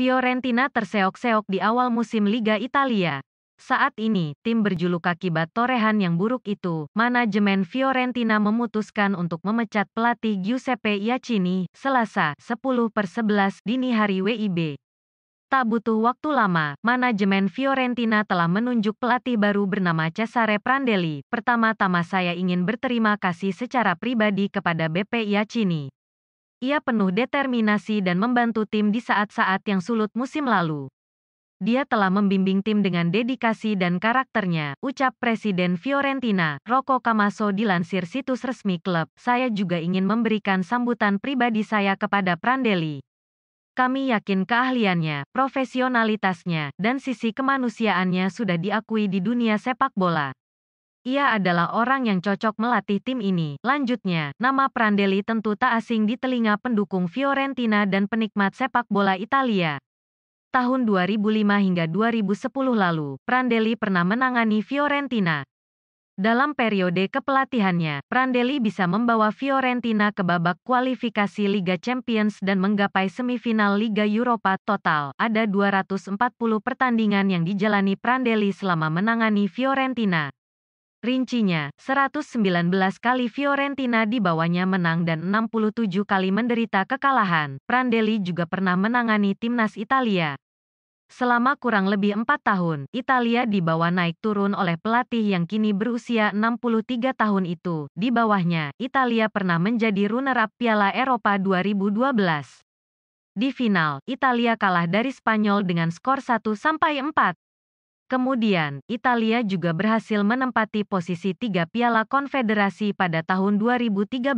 Fiorentina terseok-seok di awal musim Liga Italia. Saat ini, tim berjuluk akibat torehan yang buruk itu, manajemen Fiorentina memutuskan untuk memecat pelatih Giuseppe Iacini, Selasa, 10 per 11 dini hari WIB. Tak butuh waktu lama, manajemen Fiorentina telah menunjuk pelatih baru bernama Cesare Prandelli. Pertama-tama saya ingin berterima kasih secara pribadi kepada BP Iacini. Ia penuh determinasi dan membantu tim di saat-saat yang sulit musim lalu. Dia telah membimbing tim dengan dedikasi dan karakternya, ucap Presiden Fiorentina, Rocco Camasso dilansir situs resmi klub. Saya juga ingin memberikan sambutan pribadi saya kepada Prandelli. Kami yakin keahliannya, profesionalitasnya, dan sisi kemanusiaannya sudah diakui di dunia sepak bola. Ia adalah orang yang cocok melatih tim ini. Lanjutnya, nama Prandelli tentu tak asing di telinga pendukung Fiorentina dan penikmat sepak bola Italia. Tahun 2005 hingga 2010 lalu, Prandelli pernah menangani Fiorentina. Dalam periode kepelatihannya, Prandelli bisa membawa Fiorentina ke babak kualifikasi Liga Champions dan menggapai semifinal Liga Eropa. Total, ada 240 pertandingan yang dijalani Prandelli selama menangani Fiorentina. Rincinya, 119 kali Fiorentina di bawahnya menang dan 67 kali menderita kekalahan. Prandelli juga pernah menangani timnas Italia. Selama kurang lebih empat tahun, Italia dibawa naik turun oleh pelatih yang kini berusia 63 tahun itu. Di bawahnya, Italia pernah menjadi runner-up Piala Eropa 2012. Di final, Italia kalah dari Spanyol dengan skor 1-4. Kemudian, Italia juga berhasil menempati posisi tiga Piala Konfederasi pada tahun 2013.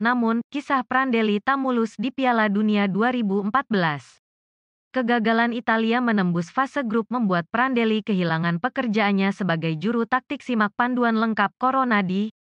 Namun, kisah Prandelli tak mulus di Piala Dunia 2014. Kegagalan Italia menembus fase grup membuat Prandelli kehilangan pekerjaannya sebagai juru taktik simak panduan lengkap Corona di